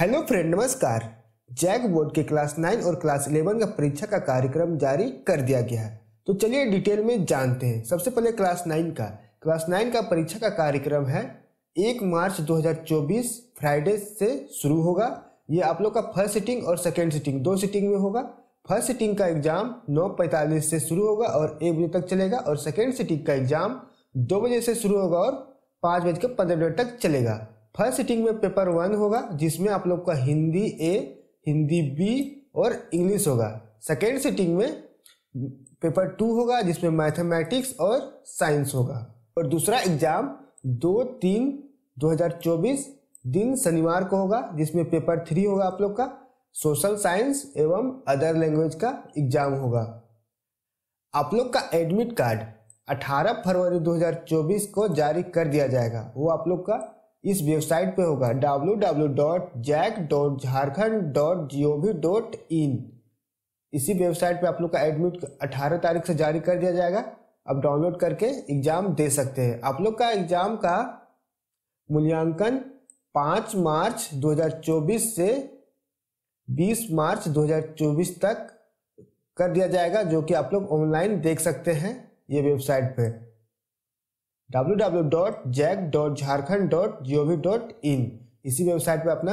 hello friend नमस्कार JAC board के class nine और क्लास इलेवन का परीक्षा का कार्यक्रम जारी कर दिया गया है तो चलिए डिटेल में जानते हैं सबसे पहले क्लास नाइन का क्लास नाइन का परीक्षा का कार्यक्रम है एक मार्च 2024 फ्राइडे से शुरू होगा ये आप लोग का फर्स्ट सीटिंग और सेकेंड सीटिंग दो सीटिंग में होगा फर्स्ट सीटिंग का एग्जाम नौ पैंतालीस से शुरू होगा और एक बजे तक चलेगा और सेकेंड सीटिंग का एग्जाम दो बजे से शुरू होगा और पाँच बजकर पंद्रह मिनट तक चलेगा फर्स्ट सिटिंग में पेपर वन होगा जिसमें आप लोग का हिंदी ए हिंदी बी और इंग्लिश होगा सेकेंड सिटिंग में पेपर टू होगा जिसमें मैथमेटिक्स और साइंस होगा और दूसरा एग्जाम दो तीन 2024 दिन शनिवार को होगा जिसमें पेपर थ्री होगा आप लोग का सोशल साइंस एवं अदर लैंग्वेज का एग्जाम होगा आप लोग का एडमिट कार्ड 18 फरवरी 2024 को जारी कर दिया जाएगा वो आप लोग का इस वेबसाइट पे होगा W W dot JAC dot Jharkhand dot G O V dot in इसी वेबसाइट पे आप लोग का एडमिट 18 तारीख से जारी कर दिया जाएगा आप डाउनलोड करके एग्ज़ाम दे सकते हैं आप लोग का एग्ज़ाम का मूल्यांकन 5 मार्च 2024 से 20 मार्च 2024 तक कर दिया जाएगा जो कि आप लोग ऑनलाइन देख सकते हैं ये वेबसाइट पर www.jack.jharkhand.gov.in इसी वेबसाइट पर अपना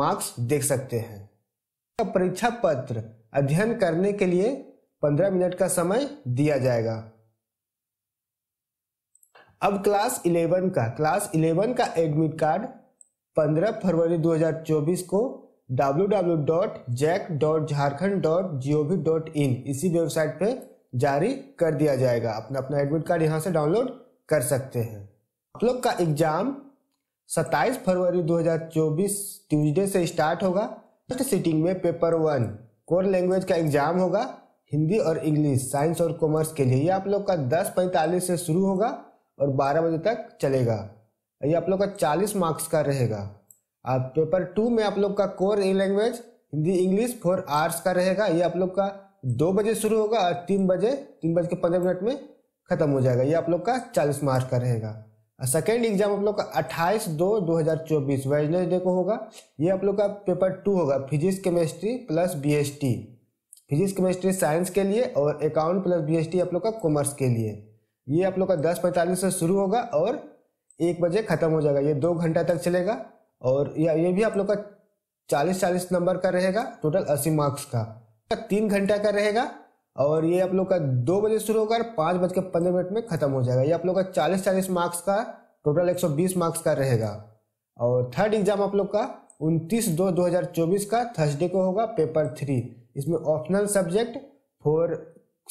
मार्क्स देख सकते हैं परीक्षा पत्र अध्ययन करने के लिए 15 मिनट का समय दिया जाएगा अब क्लास 11 का क्लास 11 का एडमिट कार्ड 15 फरवरी 2024 को www.jack.jharkhand.gov.in इसी वेबसाइट पे जारी कर दिया जाएगा अपना अपना एडमिट कार्ड यहाँ से डाउनलोड कर सकते हैं आप लोग का एग्जाम 27 फरवरी 2024 ट्यूसडे से स्टार्ट होगा फर्स्ट सिटिंग में पेपर वन कोर लैंग्वेज का एग्जाम होगा हिंदी और इंग्लिश साइंस और कॉमर्स के लिए ये आप लोग का दस पैंतालीस से शुरू होगा और बारह बजे तक चलेगा ये आप लोग का चालीस मार्क्स का रहेगा आप पेपर टू में आप लोग का core language Hindi English for arts का रहेगा ये आप लोग का दो बजे शुरू होगा और तीन बजे तीन बज के पंद्रह मिनट में खत्म हो जाएगा ये आप लोग का चालीस मार्च का रहेगा सेकेंड एग्जाम आप लोग का अट्ठाईस दो दो हज़ार चौबीस वेडनेसडे को होगा ये आप लोग का पेपर टू होगा physics chemistry plus BST physics chemistry science के लिए और अकाउंट प्लस बीएसटी आप लोग का कॉमर्स के लिए ये आप लोग का दस पैंतालीस से शुरू होगा और एक बजे ख़त्म हो जाएगा ये दो घंटा तक चलेगा और या ये भी आप लोग का चालीस चालीस नंबर का रहेगा टोटल अस्सी मार्क्स का तीन घंटा का रहेगा और ये आप लोग का दो बजे शुरू होकर पाँच बज के पंद्रह मिनट में ख़त्म हो जाएगा ये आप लोग का चालीस चालीस मार्क्स का टोटल एक सौ बीस मार्क्स का रहेगा और थर्ड एग्जाम आप लोग का उनतीस दो दो हज़ार चौबीस का थर्सडे को होगा पेपर थ्री इसमें ऑप्शनल सब्जेक्ट फॉर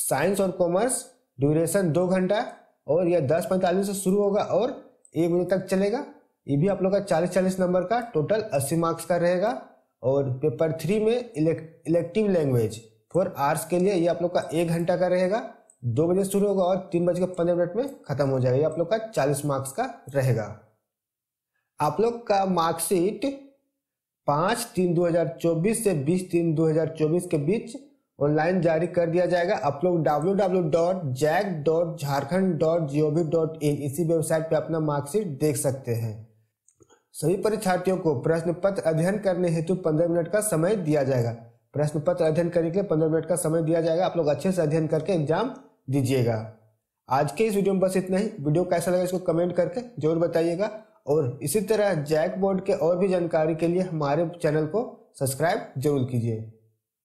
साइंस और कॉमर्स ड्यूरेशन दो घंटा और यह दस पैंतालीस से शुरू होगा और एक बजे तक चलेगा ये भी आप लोग का चालीस चालीस नंबर का टोटल अस्सी मार्क्स का रहेगा और पेपर थ्री में इलेक्टिव लैंग्वेज फोर आवर्स के लिए ये आप लोग का एक घंटा का रहेगा दो बजे शुरू होगा और तीन बज के पंद्रह मिनट में खत्म हो जाएगा ये आप लोग का चालीस मार्क्स का रहेगा आप लोग का मार्कशीट पाँच तीन 2024 से बीस तीन 2024 के बीच ऑनलाइन जारी कर दिया जाएगा आप लोग W W dot JAC dot Jharkhand dot G O V dot in इसी वेबसाइट पर अपना मार्कशीट देख सकते हैं सभी परीक्षार्थियों को प्रश्न पत्र अध्ययन करने हेतु पंद्रह मिनट का समय दिया जाएगा प्रश्न पत्र अध्ययन करने के लिए पंद्रह मिनट का समय दिया जाएगा आप लोग अच्छे से अध्ययन करके एग्जाम दीजिएगा आज के इस वीडियो में बस इतना ही वीडियो कैसा लगा इसको कमेंट करके जरूर बताइएगा और इसी तरह जैक बोर्ड के और भी जानकारी के लिए हमारे चैनल को सब्सक्राइब जरूर कीजिए